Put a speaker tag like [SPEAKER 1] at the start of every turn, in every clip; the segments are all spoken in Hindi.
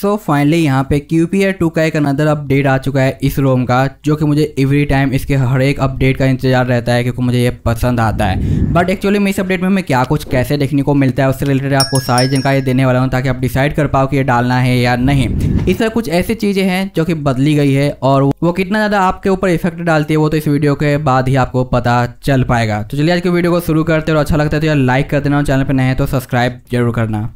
[SPEAKER 1] सो फाइनली यहाँ पे क्यू पी आर टू का एक अनदर अपडेट आ चुका है इस रोम का जो कि मुझे एवरी टाइम इसके हर एक अपडेट का इंतजार रहता है क्योंकि मुझे ये पसंद आता है बट एक्चुअली में इस अपडेट में मैं क्या कुछ कैसे देखने को मिलता है उससे रिलेटेड आपको सारी जानकारी देने वाला हूँ ताकि आप डिसाइड कर पाओ कि ये डालना है या नहीं इस तरह कुछ ऐसी चीज़ें हैं जो कि बदली गई है और वो कितना ज़्यादा आपके ऊपर इफेक्ट डालती है वो तो इस वीडियो के बाद ही आपको पता चल पाएगा तो चलिए आज की वीडियो को शुरू करते और अच्छा लगता है तो यार लाइक कर देना और चैनल पर नए हैं तो सब्सक्राइब जरूर करना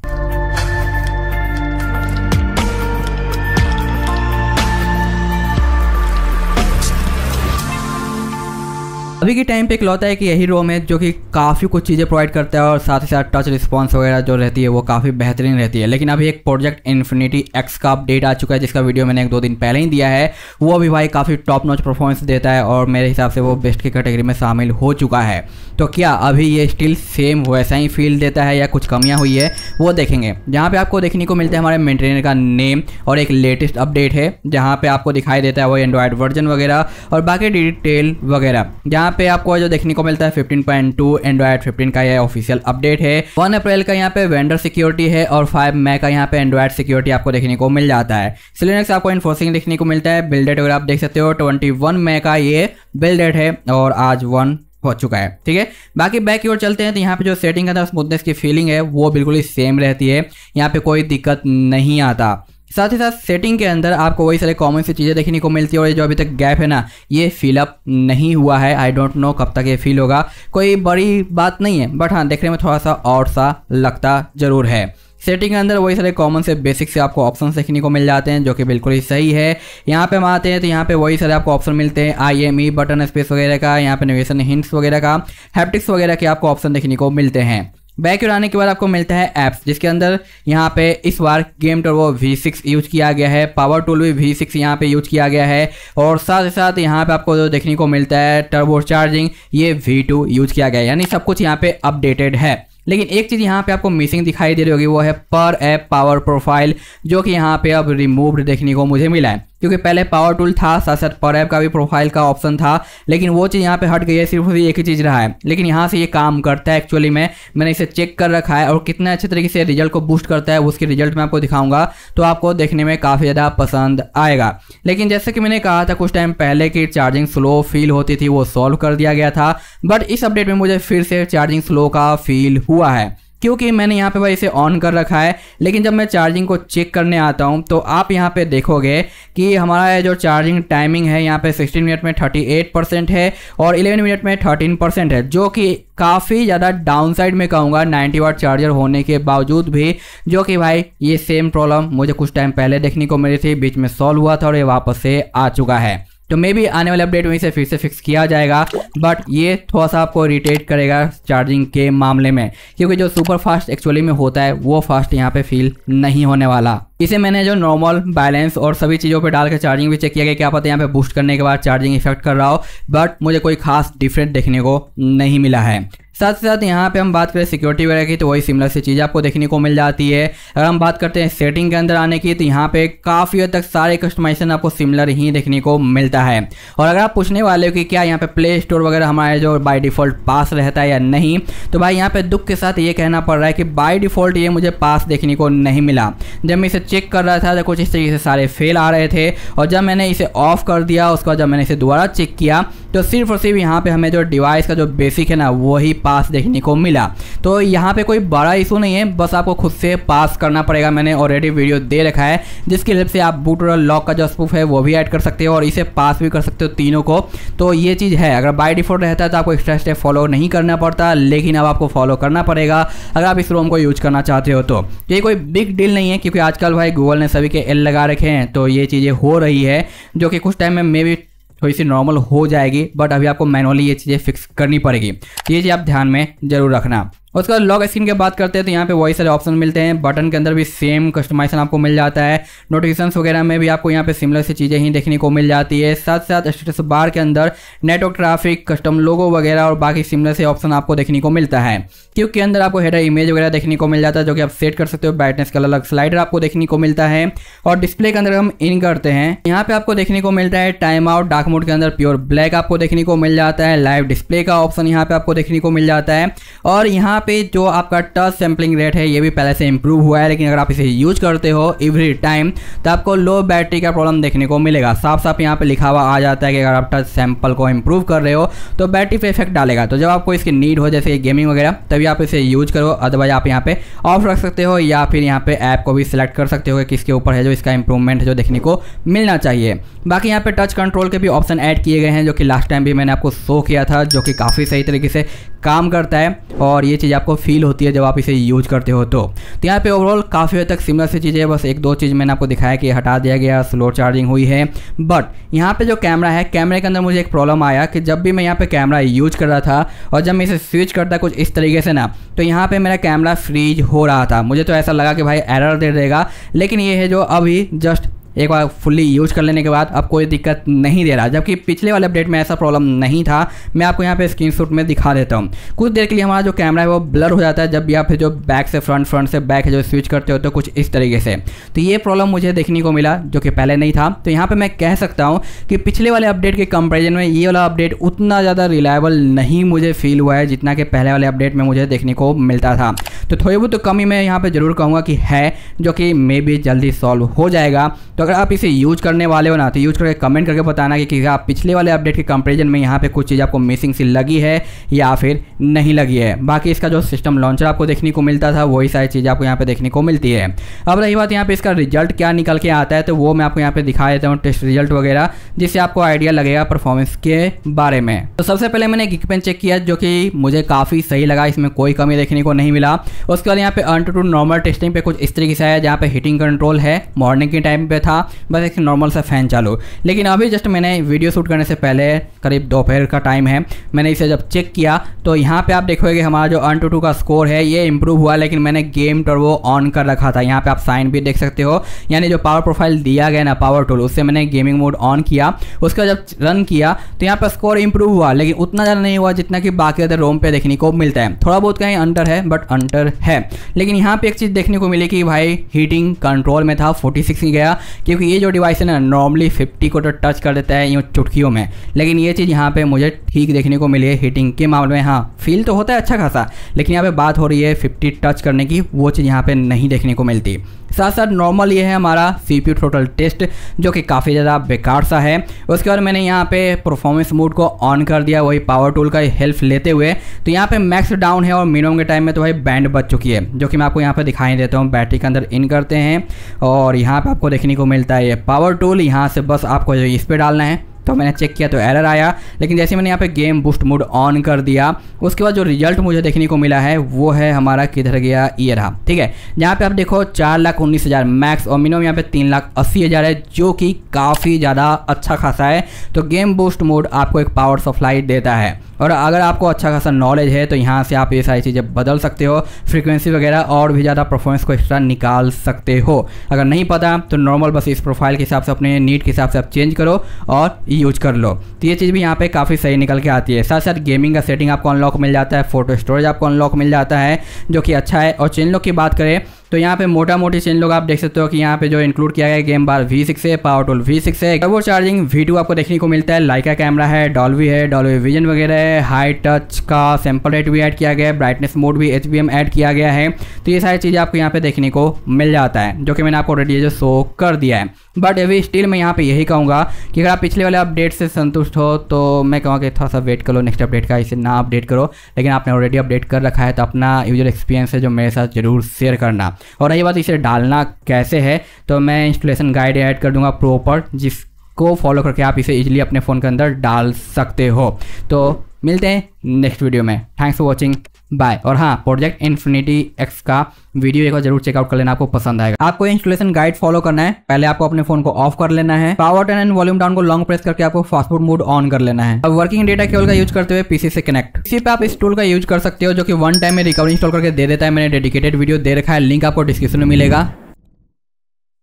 [SPEAKER 1] अभी के टाइम पे इकलौता है कि यही रोम है जो कि काफ़ी कुछ चीज़ें प्रोवाइड करता है और साथ ही साथ टच रिस्पॉन्स वगैरह जो रहती है वो काफ़ी बेहतरीन रहती है लेकिन अभी एक प्रोजेक्ट इन्फिनिटी एक्स का अपडेट आ चुका है जिसका वीडियो मैंने एक दो दिन पहले ही दिया है वो अभी भाई काफ़ी टॉप नॉच परफॉर्मेंस देता है और मेरे हिसाब से वो बेस्ट की कैटेगरी में शामिल हो चुका है तो क्या अभी ये स्टिल सेम वैसा ही फील देता है या कुछ कमियाँ हुई है वो देखेंगे जहाँ पर आपको देखने को मिलता है हमारे मेंटेनर का नेम और एक लेटेस्ट अपडेट है जहाँ पर आपको दिखाई देता है वो एंड्रॉयड वर्जन वगैरह और बाकी डिटेल वगैरह जहाँ यहाँ पे आपको जो देखने को मिलता है 15.2 एंड्रॉयड फिफ्टीन का यह ऑफिशियल अपडेट है वन अप्रैल का यहाँ पे वेंडर सिक्योरिटी है और फाइव मे का यहाँ पे एंड्रॉयड सिक्योरिटी आपको देखने को मिल जाता है सिलिनक्स आपको इन्फोर्सिंग देखने को मिलता है बिल डेट अगर आप देख सकते हो ट्वेंटी मई का ये बिल डेट है और आज वन हो चुका है ठीक है बाकी बैक की ओर चलते हैं तो यहाँ पे जो सेटिंग का था स्मूथनेस की फीलिंग है वो बिल्कुल ही सेम रहती है यहाँ पे कोई दिक्कत नहीं आता साथ ही साथ सेटिंग के अंदर आपको वही सारे कॉमन सी चीज़ें देखने को मिलती है और ये जो अभी तक गैप है ना ये फिलअप नहीं हुआ है आई डोंट नो कब तक ये फील होगा कोई बड़ी बात नहीं है बट हाँ देखने में थोड़ा सा और सा लगता ज़रूर है सेटिंग के अंदर वही सारे कॉमन से बेसिक से आपको ऑप्शन देखने को मिल जाते हैं जो कि बिल्कुल ही सही है यहाँ पे हम आते हैं तो यहाँ पे वही सारे आपको ऑप्शन मिलते हैं I M E button space वगैरह का यहाँ पे नोवेशन हिंट्स वगैरह का हैप्टिक्स वगैरह के आपको ऑप्शन देखने को मिलते हैं बैक उड़ाने के बाद आपको मिलता है ऐप्स जिसके अंदर यहाँ पे इस बार गेम वो वी सिक्स यूज किया गया है पावर टूल भी वी सिक्स यहाँ पे यूज किया गया है और साथ ही साथ यहाँ पे आपको जो देखने को मिलता है टर्बो चार्जिंग ये वी टू यूज किया गया है यानी सब कुछ यहाँ पे अपडेटेड है लेकिन एक चीज़ यहाँ पे आपको मिसिंग दिखाई दे रही होगी वो है पर ऐप पावर प्रोफाइल जो कि यहाँ पे अब रिमूव्ड देखने को मुझे मिला है क्योंकि पहले पावर टूल था साथ साथ पर ऐप का भी प्रोफाइल का ऑप्शन था लेकिन वो चीज़ यहाँ पर हट गई है सिर्फ एक ही चीज़ रहा है लेकिन यहाँ से ये काम करता है एक्चुअली में मैंने इसे चेक कर रखा है और कितने अच्छे तरीके से रिजल्ट को बूस्ट करता है उसके रिजल्ट मैं आपको दिखाऊंगा तो आपको देखने में काफ़ी ज़्यादा पसंद आएगा लेकिन जैसे कि मैंने कहा था कुछ टाइम पहले कि चार्जिंग स्लो फील होती थी वो सॉल्व कर दिया गया था बट इस अपडेट में मुझे फिर से चार्जिंग स्लो का फील हुआ है क्योंकि मैंने यहाँ पे भाई इसे ऑन कर रखा है लेकिन जब मैं चार्जिंग को चेक करने आता हूँ तो आप यहाँ पे देखोगे कि हमारा ये जो चार्जिंग टाइमिंग है यहाँ पे 16 मिनट में 38 परसेंट है और 11 मिनट में 13 परसेंट है जो कि काफ़ी ज़्यादा डाउन साइड में कहूँगा 90 वाट चार्जर होने के बावजूद भी जो कि भाई ये सेम प्रॉब्लम मुझे कुछ टाइम पहले देखने को मिली थी बीच में सॉल्व हुआ था और ये वापस से आ चुका है तो मे भी आने वाले अपडेट में इसे फिर से फिक्स किया जाएगा बट ये थोड़ा सा आपको रिटेट करेगा चार्जिंग के मामले में क्योंकि जो सुपर फास्ट एक्चुअली में होता है वो फास्ट यहाँ पे फील नहीं होने वाला इसे मैंने जो नॉर्मल बैलेंस और सभी चीज़ों पे डाल के चार्जिंग भी चेक किया गया क्या पता यहाँ पे बूस्ट करने के बाद चार्जिंग इफेक्ट कर रहा हो बट मुझे कोई खास डिफरेंट देखने को नहीं मिला है साथ ही साथ यहाँ पे हम बात करें सिक्योरिटी वगैरह की तो वही सिमिलर सी चीज़ आपको देखने को मिल जाती है अगर हम बात करते हैं सेटिंग के अंदर आने की तो यहाँ पे काफ़ी हद तक सारे कस्टमाइजेशन आपको सिमिलर ही देखने को मिलता है और अगर आप पूछने वाले हो कि क्या यहाँ पे प्ले स्टोर वगैरह हमारे जो बाई डिफ़ॉल्ट पास रहता है या नहीं तो भाई यहाँ पर दुख के साथ ये कहना पड़ रहा है कि बाई डिफ़ॉल्ट ये मुझे पास देखने को नहीं मिला जब मैं इसे चेक कर रहा था तो कुछ इस तरीके से सारे फेल आ रहे थे और जब मैंने इसे ऑफ़ कर दिया उसके बाद जब मैंने इसे दोबारा चेक किया तो सिर्फ और सिर्फ यहाँ पर हमें जो डिवाइस का जो बेसिक है ना वही पास देखने को मिला तो यहाँ पे कोई बड़ा इशू नहीं है बस आपको खुद से पास करना पड़ेगा मैंने ऑलरेडी वीडियो दे रखा है जिसकी हेल्प से आप बूट और लॉक का जो स्पूफ है वो भी ऐड कर सकते हो और इसे पास भी कर सकते हो तीनों को तो ये चीज़ है अगर बाई डिफॉल्ट रहता है तो आपको एक्स्ट्रा स्टेप फॉलो नहीं करना पड़ता लेकिन अब आपको फॉलो करना पड़ेगा अगर आप इस रोम को यूज करना चाहते हो तो ये कोई बिग डील नहीं है क्योंकि आजकल भाई गूगल ने सभी के एल लगा रखे हैं तो ये चीज़ें हो रही है जो कि कुछ टाइम में मे बी थोड़ी सी नॉर्मल हो जाएगी बट अभी आपको मैनुअली ये चीज़ें फिक्स करनी पड़ेगी ये चीज़ आप ध्यान में जरूर रखना उसके बाद लॉक स्क्रीन की बात करते हैं तो यहाँ पे वॉइस सारे ऑप्शन मिलते हैं बटन के अंदर भी सेम कस्टमाइजेशन आपको मिल जाता है नोटिफिकेशन वगैरह में भी आपको यहाँ पे सिमिलर सी चीज़ें ही देखने को मिल जाती है साथ साथ स्टेटस बार के अंदर नेटवर्क ट्राफिक कस्टम लोगो वगैरह और बाकी सिमिलर से ऑप्शन आपको देखने को मिलता है क्योंकि अंदर आपको हेडर इमेज वगैरह देखने को मिल जाता है जो कि आप सेट कर सकते हो ब्राइटनेस का अलग स्लाइडर आपको देखने को मिलता है और डिस्प्ले के अंदर हम इन करते हैं यहाँ पे आपको देखने को मिलता है टाइम आउट डार्क मोड के अंदर प्योर ब्लैक आपको देखने को मिल जाता है लाइव डिस्प्ले का ऑप्शन यहाँ पे आपको देखने को मिल जाता है और यहाँ पे जो आपका टच सैम्पलिंग रेट है ये भी पहले से इंप्रूव हुआ है लेकिन अगर आप इसे यूज करते हो एवरी टाइम तो आपको लो बैटरी का प्रॉब्लम देखने को मिलेगा साफ साफ यहाँ पे लिखा हुआ आ जाता है कि अगर आप टच सैम्पल को इंप्रूव कर रहे हो तो बैटरी पे इफेक्ट डालेगा तो जब आपको इसकी नीड हो जैसे गेमिंग वगैरह तभी आप इसे यूज करो अदरवाइज आप यहाँ पे ऑफ रख सकते हो या फिर यहाँ पे ऐप को भी सिलेक्ट कर सकते हो कि किसके ऊपर है जो इसका इंप्रूवमेंट है जो देखने को मिलना चाहिए बाकी यहाँ पे टच कंट्रोल के भी ऑप्शन ऐड किए गए हैं जो कि लास्ट टाइम भी मैंने आपको शो किया था जो कि काफ़ी सही तरीके से काम करता है और ये चीज़ आपको फील होती है जब आप इसे यूज करते हो तो, तो यहाँ पे ओवरऑल काफ़ी हद तक सिमिलर सी चीज़ें बस एक दो चीज़ मैंने आपको दिखाया कि हटा दिया गया स्लो चार्जिंग हुई है बट यहाँ पर जो कैमरा है कैमरे के अंदर मुझे एक प्रॉब्लम आया कि जब भी मैं यहाँ पर कैमरा यूज कर रहा था और जब मैं इसे स्विच करता कुछ इस तरीके से ना तो यहाँ पर मेरा कैमरा फ्रीज हो रहा था मुझे तो ऐसा लगा कि भाई एरर दे देगा लेकिन ये है जो अभी जस्ट एक बार फुल्ली यूज कर लेने के बाद अब कोई दिक्कत नहीं दे रहा जबकि पिछले वाले अपडेट में ऐसा प्रॉब्लम नहीं था मैं आपको यहाँ पे स्क्रीन में दिखा देता हूँ कुछ देर के लिए हमारा जो कैमरा है वो ब्लर हो जाता है जब या फिर जो बैक से फ्रंट फ्रंट से बैक जो स्विच करते हो तो कुछ इस तरीके से तो ये प्रॉब्लम मुझे देखने को मिला जो कि पहले नहीं था तो यहाँ पर मैं कह सकता हूँ कि पिछले वाले अपडेट के कंपेरिजन में ये वाला अपडेट उतना ज़्यादा रिलायबल नहीं मुझे फील हुआ है जितना कि पहले वाले अपडेट में मुझे देखने को मिलता था तो थोड़ी बहुत तो कमी मैं यहाँ पर ज़रूर कहूँगा कि है जो कि मे भी जल्दी सॉल्व हो जाएगा तो अगर आप इसे यूज करने वाले हो ना तो यूज करके कमेंट करके बताना कि, कि आप पिछले वाले अपडेट के कंपेरिजन में यहाँ पर कुछ चीज़ आपको मिसिंग सी लगी है या फिर नहीं लगी है बाकी इसका जो सिस्टम लॉन्चर आपको देखने को मिलता था वही सारी चीज़ आपको यहाँ पर देखने को मिलती है अब रही बात यहाँ पर इसका रिजल्ट क्या निकल के आता है तो वो मैं आपको यहाँ पर दिखा देता हूँ टेस्ट रिजल्ट वगैरह जिससे आपको आइडिया लगेगा परफॉर्मेंस के बारे में तो सबसे पहले मैंने गिकपेन चेक किया जो कि मुझे काफ़ी सही लगा इसमें कोई कमी देखने को नहीं मिला उसके बाद यहाँ पे AnTuTu normal testing पे कुछ इस तरीके से आया जहाँ पे हीटिंग कंट्रोल है मॉर्निंग के टाइम पे था बस एक नॉर्मल सा फैन चालू लेकिन अभी जस्ट मैंने वीडियो शूट करने से पहले करीब दोपहर का टाइम है मैंने इसे जब चेक किया तो यहाँ पे आप देखोगे हमारा जो अर्न टू टू का स्कोर है ये इंप्रूव हुआ लेकिन मैंने गेम वो ऑन कर रखा था यहाँ पे आप साइन भी देख सकते हो यानी जो पावर प्रोफाइल दिया गया ना पावर टूल उससे मैंने गेमिंग मोड ऑन किया बाद जब रन किया तो यहाँ पर स्कोर इंप्रूव हुआ लेकिन उतना ज़्यादा नहीं हुआ जितना कि बाकी अदर रोम पे देखने को मिलता है थोड़ा बहुत कहीं अंडर है बट अंडर अंदर है लेकिन यहाँ पे एक चीज़ देखने को मिली कि भाई हीटिंग कंट्रोल में था 46 ही गया क्योंकि ये जो डिवाइस है ना नॉर्मली 50 को तो टच कर देता है यूँ चुटकियों में लेकिन ये चीज़ यहाँ पे मुझे ठीक देखने को मिली है हीटिंग के मामले में हाँ फील तो होता है अच्छा खासा लेकिन यहाँ पर बात हो रही है फिफ्टी टच करने की वो चीज़ यहाँ पर नहीं देखने को मिलती साथ साथ नॉर्मल ये है हमारा सी पी टोटल टेस्ट जो कि काफ़ी ज़्यादा बेकार सा है उसके बाद मैंने यहाँ पे परफॉर्मेंस मोड को ऑन कर दिया वही पावर टूल का हेल्प लेते हुए तो यहाँ पे मैक्स डाउन है और मिनिमम के टाइम में तो भाई बैंड बच चुकी है जो कि मैं आपको यहाँ पर दिखाई देता हूँ बैटरी के अंदर इन करते हैं और यहाँ पर आपको देखने को मिलता है ये पावर टूल यहाँ से बस आपको इस पर डालना है तो मैंने चेक किया तो एरर आया लेकिन जैसे मैंने यहाँ पे गेम बूस्ट मोड ऑन कर दिया उसके बाद जो रिजल्ट मुझे देखने को मिला है वो है हमारा किधर गया ये रहा ठीक है यहाँ पे आप देखो चार लाख उन्नीस हज़ार मैक्स और मिनिमम यहाँ पे तीन लाख अस्सी हज़ार है जो कि काफ़ी ज़्यादा अच्छा खासा है तो गेम बूस्ट मोड आपको एक पावर सप्लाई देता है और अगर आपको अच्छा खासा नॉलेज है तो यहाँ से आप ये सारी चीज़ें बदल सकते हो फ्रिक्वेंसी वगैरह और भी ज़्यादा परफॉर्मेंस को एक्स्ट्रा निकाल सकते हो अगर नहीं पता तो नॉर्मल बस इस प्रोफाइल के हिसाब से अपने नीट के हिसाब से आप चेंज करो और यूज कर लो तो ये चीज़ भी यहाँ पे काफ़ी सही निकल के आती है साथ साथ गेमिंग का सेटिंग आपको अनलॉक मिल जाता है फोटो स्टोरेज आपको अनलॉक मिल जाता है जो कि अच्छा है और चैनलों की बात करें तो यहाँ पे मोटा मोटी चेंज लोग आप देख सकते हो कि यहाँ पे जो इंक्लूड किया गया गेम बार वी सिक्स है पावर टूल वी सिक्स है वो चार्जिंग वी टू आपको देखने को मिलता है लाइका कैमरा है डॉलवी है डॉलवी विजन वगैरह है हाई टच का सैम्पल रेट भी ऐड किया गया है ब्राइटनेस मोड भी एच ऐड किया गया है तो ये सारी चीज़ें आपको यहाँ पे देखने को मिल जाता है जो कि मैंने आपको ऑलरेडी जो शो कर दिया है बट अभी स्टिल मैं यहाँ पे यही कहूँगा कि अगर आप पिछले वाले अपडेट से संतुष्ट हो तो मैं कहूँगा कि थोड़ा सा वेट करो नेक्स्ट अपडेट का इसे ना अपडेट करो लेकिन आपने ऑलरेडी अपडेट कर रखा है तो अपना यूजर एक्सपीरियंस है जो मेरे साथ जरूर शेयर करना और रही बात इसे डालना कैसे है तो मैं इंस्टॉलेशन गाइड ऐड कर दूंगा प्रॉपर जिसको फॉलो करके आप इसे इजीली अपने फ़ोन के अंदर डाल सकते हो तो मिलते हैं नेक्स्ट वीडियो में थैंक्स फॉर वॉचिंग बाय और हाँ प्रोजेक्ट इन्फिनिटी एक्स का वीडियो एक बार जरूर चेकआउट कर लेना आपको पसंद आएगा आपको इंस्टॉलेशन गाइड फॉलो करना है पहले आपको अपने फोन को ऑफ कर लेना है power ten and volume down को लॉन्ग प्रेस करके आपको फास्टफूड मोड ऑन कर लेना है अब वर्किंग डेटा केवल का यूज करते हुए पीसी से कनेक्ट इसी पे आप इस टूल का यूज कर सकते हो जो कि वन टाइम में रिकवरी इंस्टॉल करके दे देता है मैंने डेडिकेटेड वीडियो दे रखा है लिंक आपको डिस्क्रिप्शन में मिलेगा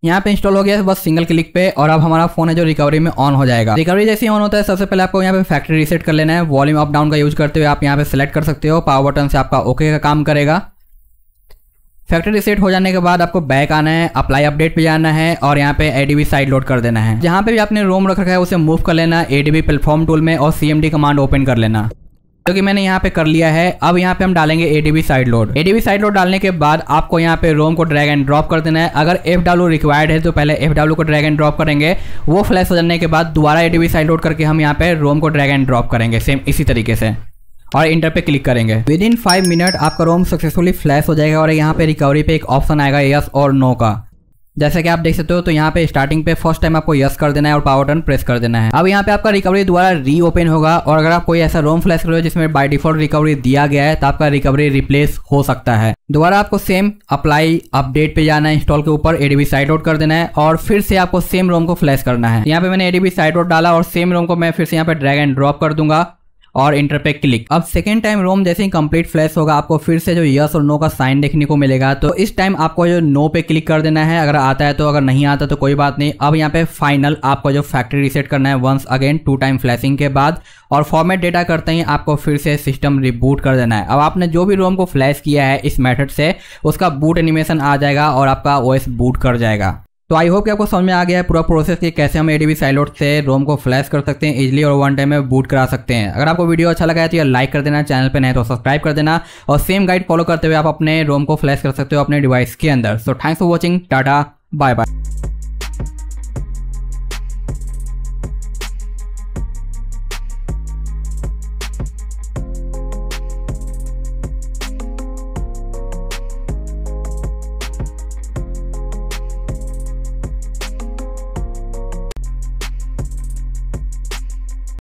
[SPEAKER 1] यहाँ पे इंस्टॉल हो गया है बस सिंगल क्लिक पे और अब हमारा फोन है जो रिकवरी में ऑन हो जाएगा रिकवरी जैसे ऑन होता है सबसे पहले आपको यहाँ पे फैक्ट्री रीसेट कर लेना है वॉल्यूम अप डाउन का यूज करते हुए आप यहाँ पे सिलेक्ट कर सकते हो पावर बटन से आपका ओके का काम करेगा फैक्ट्री रिसेट हो जाने के बाद आपको बैक आना है अप्लाई अपडेट पे जाना है और यहाँ पे एडीबी साइड लोड कर देना है जहाँ पे भी आपने रोम रख रखा है उसे मूव कर लेना एडीबी प्लेटफॉर्म टूल में और सीएमडी कमांड ओपन कर लेना जो कि मैंने यहाँ पे कर लिया है अब यहाँ पे हम डालेंगे ADB sideload ADB sideload डालने के बाद आपको यहाँ पे रोम को ड्रैग एंड ड्रॉप कर देना है अगर एफ डब्ल्यू रिक्वायर्ड है तो पहले एफ डब्ल्यू को ड्रैग एंड ड्रॉप करेंगे वो फ्लैश हो जाने के बाद दोबारा एडीबी साइड लोड करके हम यहाँ पे रोम को ड्रैग एंड ड्रॉप करेंगे सेम इसी तरीके से और इंटर पे क्लिक करेंगे विद इन फाइव मिनट आपका रोम सक्सेसफुली फ्लैश हो जाएगा और यहाँ पे रिकवरी पे एक ऑप्शन आएगा यस और नो का जैसे कि आप देख सकते हो तो यहाँ पे स्टार्टिंग पे फर्स्ट टाइम आपको यस कर देना है और पावर बटन प्रेस कर देना है अब यहाँ पे आपका रिकवरी दोबारा रीओपन होगा और अगर आप कोई ऐसा रोम फ्लैश करो जिसमें बाय डिफॉल्ट रिकवरी दिया गया है तो आपका रिकवरी रिप्लेस हो सकता है दोबारा आपको सेम अप्लाई अपडेट पे जाना है इंस्टॉल के ऊपर एडीबी साइड आउट कर देना है और फिर से आपको सेम रोम को फ्लैश करना है यहाँ पे मैंने एडीबी साइड आउट डाला और सेम रोम को मैं फिर से यहाँ पे ड्रैग एंड ड्रॉप कर दूंगा और इंटर पे क्लिक अब सेकेंड टाइम रोम जैसे ही कंप्लीट फ्लैश होगा आपको फिर से जो यस और नो का साइन देखने को मिलेगा तो इस टाइम आपको जो नो पे क्लिक कर देना है अगर आता है तो अगर नहीं आता तो कोई बात नहीं अब यहाँ पे फाइनल आपको जो फैक्ट्री रिसेट करना है once again two time flashing के बाद और फॉर्मेट डेटा करते ही आपको फिर से सिस्टम रिबूट कर देना है अब आपने जो भी रोम को फ्लैश किया है इस मेथड से उसका बूट एनिमेशन आ जाएगा और आपका ओएस बूट कर जाएगा तो आई होप कि आपको समझ में आ गया है पूरा प्रोसेस कि कैसे हम एडीबी साइलोट से रोम को फ्लैश कर सकते हैं इजिली और वन टाइम में बूट करा सकते हैं अगर आपको वीडियो अच्छा लगा है तो ये लाइक कर देना चैनल पर नहीं तो सब्सक्राइब कर देना और सेम गाइड फॉलो करते हुए आप अपने रोम को फ्लैश कर सकते हो अपने डिवाइस के अंदर so thanks for watching tata bye bye